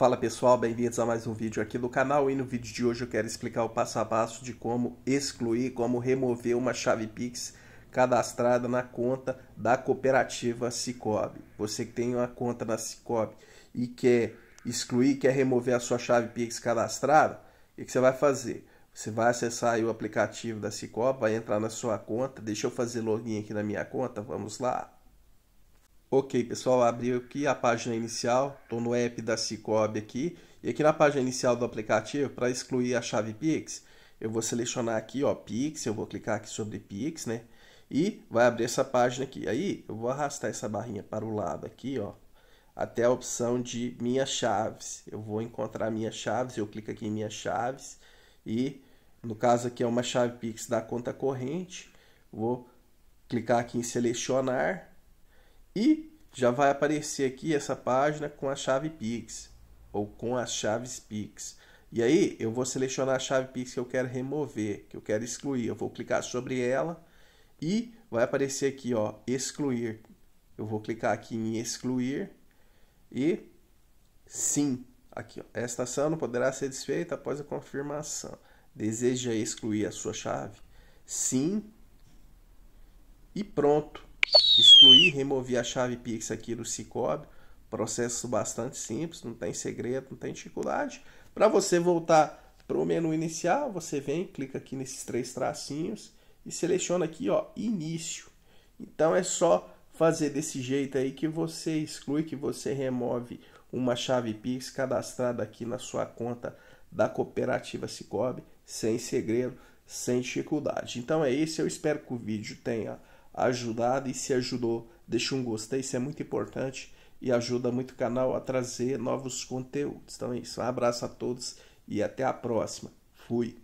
Fala pessoal, bem-vindos a mais um vídeo aqui do canal e no vídeo de hoje eu quero explicar o passo a passo de como excluir, como remover uma chave Pix cadastrada na conta da cooperativa Cicobi. Você que tem uma conta na Cicobi e quer excluir, quer remover a sua chave Pix cadastrada, o que você vai fazer? Você vai acessar o aplicativo da Cicobi, vai entrar na sua conta, deixa eu fazer login aqui na minha conta, vamos lá. Ok, pessoal, abri aqui a página inicial, estou no app da Cicobi aqui, e aqui na página inicial do aplicativo, para excluir a chave Pix, eu vou selecionar aqui, ó, Pix, eu vou clicar aqui sobre Pix, né? E vai abrir essa página aqui. Aí, eu vou arrastar essa barrinha para o lado aqui, ó, até a opção de Minhas Chaves. Eu vou encontrar Minhas Chaves, eu clico aqui em Minhas Chaves, e no caso aqui é uma chave Pix da conta corrente, vou clicar aqui em Selecionar, e já vai aparecer aqui essa página com a chave Pix ou com as chaves Pix. E aí eu vou selecionar a chave Pix que eu quero remover, que eu quero excluir. Eu vou clicar sobre ela e vai aparecer aqui, ó, excluir. Eu vou clicar aqui em excluir e sim, aqui, ó, esta ação não poderá ser desfeita após a confirmação. Deseja excluir a sua chave? Sim. E pronto excluir, remover a chave Pix aqui do Cicobi. Processo bastante simples, não tem segredo, não tem dificuldade. Para você voltar para o menu inicial, você vem, clica aqui nesses três tracinhos e seleciona aqui, ó, início. Então é só fazer desse jeito aí que você exclui, que você remove uma chave Pix cadastrada aqui na sua conta da cooperativa Cicobi, sem segredo, sem dificuldade. Então é isso, eu espero que o vídeo tenha ajudado e se ajudou, deixa um gostei, isso é muito importante e ajuda muito o canal a trazer novos conteúdos. Então é isso, um abraço a todos e até a próxima. Fui!